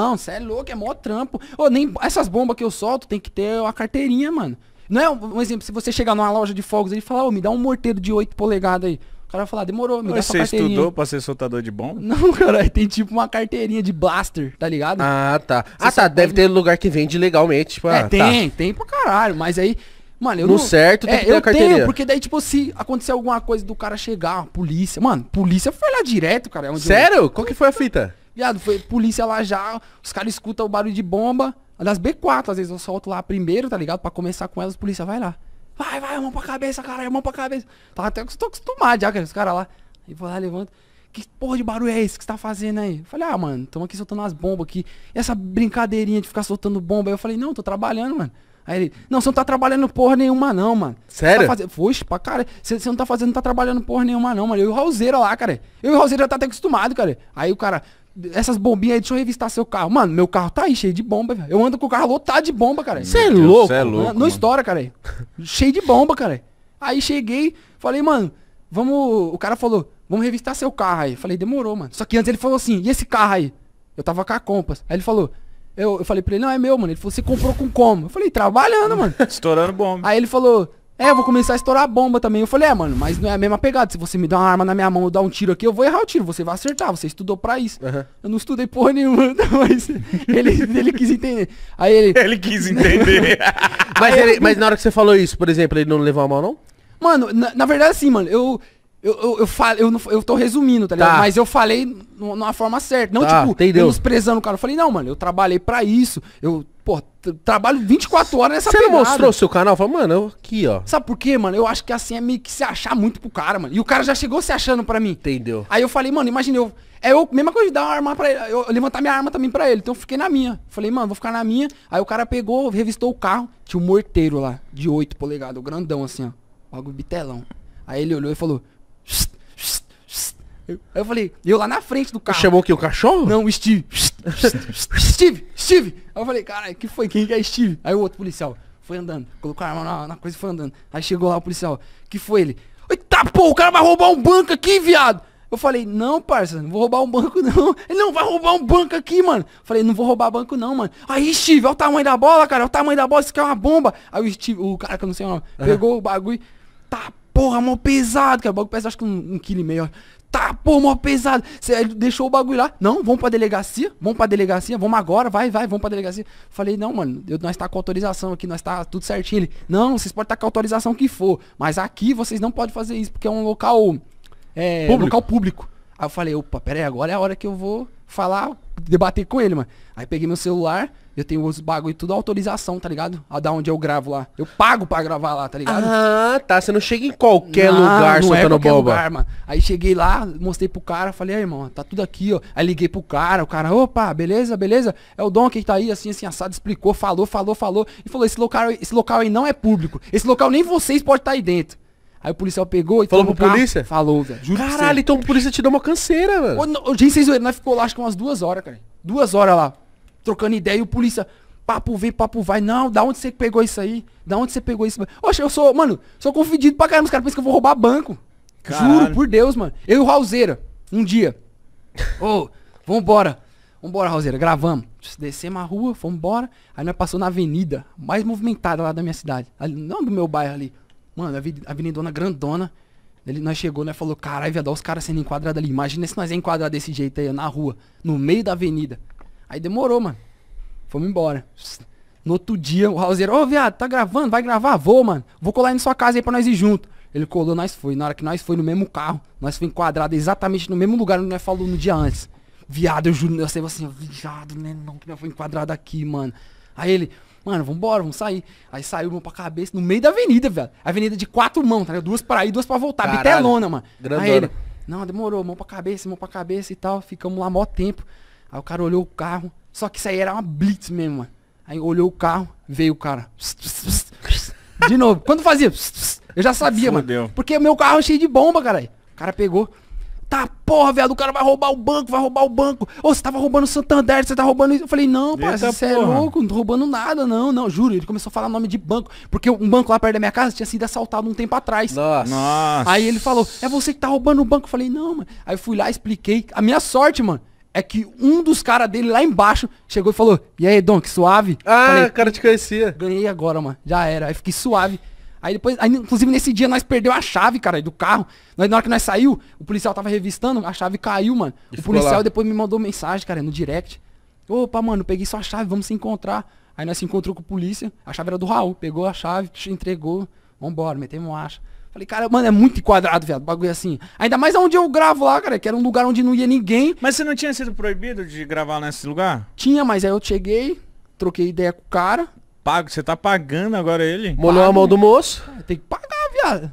Não, você é louco, é mó trampo. Ô, nem essas bombas que eu solto tem que ter uma carteirinha, mano. Não é um exemplo, se você chegar numa loja de fogos e falar, ô, me dá um morteiro de 8 polegadas aí. O cara vai falar, ah, demorou, me Mas dá sua carteirinha. Você estudou pra ser soltador de bomba? Não, cara, tem tipo uma carteirinha de blaster, tá ligado? Ah, tá. Você ah, tá, deve ter lugar que vende legalmente, tipo, é, ah, tá. tem, tá. tem pra caralho, mas aí... Mano, eu no não... certo tem é, que ter eu a carteirinha. Tenho, porque daí, tipo, se acontecer alguma coisa do cara chegar, polícia... Mano, polícia foi lá direto, cara. É Sério? Eu... Qual que foi a fita? Viado, foi polícia lá já, os caras escutam o barulho de bomba. das B4, às vezes eu solto lá primeiro, tá ligado? Pra começar com elas, polícia vai lá. Vai, vai, mão pra cabeça, cara, mão pra cabeça. Tá até que tô acostumado já, cara, os caras lá. E vou lá, levanta. Que porra de barulho é esse que você tá fazendo aí? Eu falei, ah, mano, tamo aqui soltando as bombas aqui. E essa brincadeirinha de ficar soltando bomba? Aí eu falei, não, tô trabalhando, mano. Aí ele, não, você não tá trabalhando porra nenhuma, não, mano. Tá Sério? Tá fazendo... Poxa, pra cara, você, você não tá fazendo, não tá trabalhando porra nenhuma, não, mano. Eu e o Raulzeira lá, cara. Eu e o Raulzeira já tá até acostumado, cara. Aí o cara, essas bombinhas aí, deixa eu revistar seu carro. Mano, meu carro tá aí cheio de bomba, velho. Eu ando com o carro lotado de bomba, cara. Você é louco? é louco. Não, estoura, cara. cheio de bomba, cara. Aí cheguei, falei, mano, vamos. O cara falou, vamos revistar seu carro aí. Falei, demorou, mano. Só que antes ele falou assim, e esse carro aí? Eu tava com a Compass. Aí ele falou, eu, eu falei pra ele, não, é meu, mano. Ele falou, você comprou com como? Eu falei, trabalhando, mano. Estourando bomba. Aí ele falou, é, eu vou começar a estourar a bomba também. Eu falei, é, mano, mas não é a mesma pegada. Se você me dá uma arma na minha mão, eu dar um tiro aqui, eu vou errar o tiro. Você vai acertar, você estudou pra isso. Uhum. Eu não estudei porra nenhuma, mas ele, ele quis entender. Aí ele... Ele quis entender. mas, ele, mas na hora que você falou isso, por exemplo, ele não levou a mão, não? Mano, na, na verdade, assim, mano, eu... Eu, eu, eu, falo, eu, não, eu tô resumindo, tá ligado? Tá. Mas eu falei numa forma certa. Não, tá, tipo, entendeu. eu desprezando o cara. Eu falei, não, mano, eu trabalhei para isso. Eu Pô, trabalho 24 horas nessa Você não mostrou seu canal? Falou, mano, eu aqui, ó. Sabe por quê, mano? Eu acho que assim é meio que se achar muito pro cara, mano. E o cara já chegou se achando pra mim. Entendeu? Aí eu falei, mano, imagina eu. É eu, mesma coisa de dar uma arma pra ele. Eu, levantar minha arma também pra ele. Então eu fiquei na minha. Falei, mano, vou ficar na minha. Aí o cara pegou, revistou o carro. Tinha um morteiro lá, de 8 polegadas, grandão assim, ó. Logo bitelão. Aí ele olhou e falou. shh, shh. Aí eu falei, eu lá na frente do carro. Chamou que o cachorro? Não, o Steve. Steve, Steve! Aí eu falei, cara, que foi? Quem que é Steve? Aí o outro policial foi andando, colocou a arma na, na coisa e foi andando. Aí chegou lá o policial, que foi ele? Eita, pô, o cara vai roubar um banco aqui, viado! Eu falei, não, parça, não vou roubar um banco não. Ele não vai roubar um banco aqui, mano. Eu falei, não vou roubar banco não, mano. Aí, Steve, olha o tamanho da bola, cara. Olha o tamanho da bola, isso aqui é uma bomba. Aí o Steve, o cara que eu não sei o nome, uhum. pegou o bagulho. Tá, porra, mó pesado, cara. O bagulho pesa acho que um, um quilo e meio. Ó pô, mó pesado. Cê, é, deixou o bagulho lá. Não, vamos pra delegacia, vamos pra delegacia, vamos agora, vai, vai, vamos pra delegacia. Falei, não, mano, eu, nós tá com autorização aqui, nós tá tudo certinho. Ele, não, vocês podem estar tá com autorização que for, mas aqui vocês não podem fazer isso, porque é um local, é, público. local público. Aí eu falei, opa, pera aí, agora é a hora que eu vou falar, debater com ele, mano. Aí peguei meu celular, eu tenho os bagulho tudo autorização, tá ligado? A da onde eu gravo lá. Eu pago pra gravar lá, tá ligado? Ah, tá. Você não chega em qualquer não, lugar não é soltando é qualquer bomba. Lugar, mano. Aí cheguei lá, mostrei pro cara, falei, aí, irmão, tá tudo aqui, ó. Aí liguei pro cara, o cara, opa, beleza, beleza? É o Dom que tá aí, assim, assim, assado, explicou, falou, falou, falou. E falou, esse local, esse local aí não é público. Esse local nem vocês podem estar tá aí dentro. Aí o policial pegou e falou pro carro, polícia? Falou, velho. Caralho, então o polícia te deu uma canseira, mano. Gente, vocês nós ficou lá acho que umas duas horas, cara. Duas horas lá trocando ideia e o polícia, papo vem, papo vai. Não, da onde você pegou isso aí? Da onde você pegou isso? Oxe, eu sou, mano, sou confundido pra caramba. Os caras pensam que eu vou roubar banco. Caralho. Juro por Deus, mano. Eu e o Raulzeira, um dia. Ô, oh, vambora. Vambora, Raulzeira, gravamos. Descemos a rua, vambora. embora. Aí nós passou na avenida mais movimentada lá da minha cidade. Ali, não do meu bairro ali. Mano, a Dona grandona. Ele, nós chegou, nós falou, caralho, viadão, os caras sendo enquadrados ali. Imagina se nós é enquadrado desse jeito aí, na rua, no meio da avenida. Aí demorou, mano. Fomos embora. No outro dia, o Raulzeiro, ô, oh, viado, tá gravando? Vai gravar? Vou, mano. Vou colar aí na sua casa aí pra nós ir junto. Ele colou, nós foi. Na hora que nós foi no mesmo carro, nós foi enquadrado exatamente no mesmo lugar onde nós falou no dia antes. Viado, eu juro, eu sei assim, viado, né? Não, que nós foi enquadrado aqui, mano. Aí ele, mano, vambora, vamos sair. Aí saiu mão pra cabeça, no meio da avenida, velho. Avenida de quatro mãos, tá ligado? Duas pra ir, duas pra voltar. Caralho, bitelona, mano. Grandona. Aí ele, não, demorou, mão pra cabeça, mão pra cabeça e tal. Ficamos lá mó tempo. Aí o cara olhou o carro, só que isso aí era uma blitz mesmo, mano. Aí olhou o carro, veio o cara. De novo. Quando fazia? Eu já sabia, Fudeu. mano. Porque meu carro é cheio de bomba, cara. O cara pegou. Tá porra, velho, o cara vai roubar o banco, vai roubar o banco. Ô, você tava roubando o Santander, você tá roubando isso. Eu falei, não, parceiro. você é louco, não tô roubando nada, não, não, juro. Ele começou a falar nome de banco, porque um banco lá perto da minha casa tinha sido assaltado um tempo atrás. Nossa. Aí ele falou, é você que tá roubando o banco. Eu falei, não, mano. Aí fui lá, expliquei. A minha sorte, mano é que um dos caras dele lá embaixo chegou e falou: E aí, Don, que suave? Ah, Falei, o cara te conhecia. Ganhei agora, mano. Já era. Aí fiquei suave. Aí depois, aí, inclusive nesse dia nós perdeu a chave, cara, do carro. na hora que nós saiu, o policial tava revistando, a chave caiu, mano. E o policial lá. depois me mandou mensagem, cara, no direct. Opa, mano, peguei sua chave, vamos se encontrar. Aí nós se encontrou com o polícia, a chave era do Raul, pegou a chave, entregou, vambora, metemos acha. Falei, cara, mano, é muito enquadrado, viado. Bagulho assim. Ainda mais onde eu gravo lá, cara, que era um lugar onde não ia ninguém. Mas você não tinha sido proibido de gravar nesse lugar? Tinha, mas aí eu cheguei, troquei ideia com o cara. Pago, você tá pagando agora ele? Molhou a mão do né? moço? Ah, tem que pagar, viado.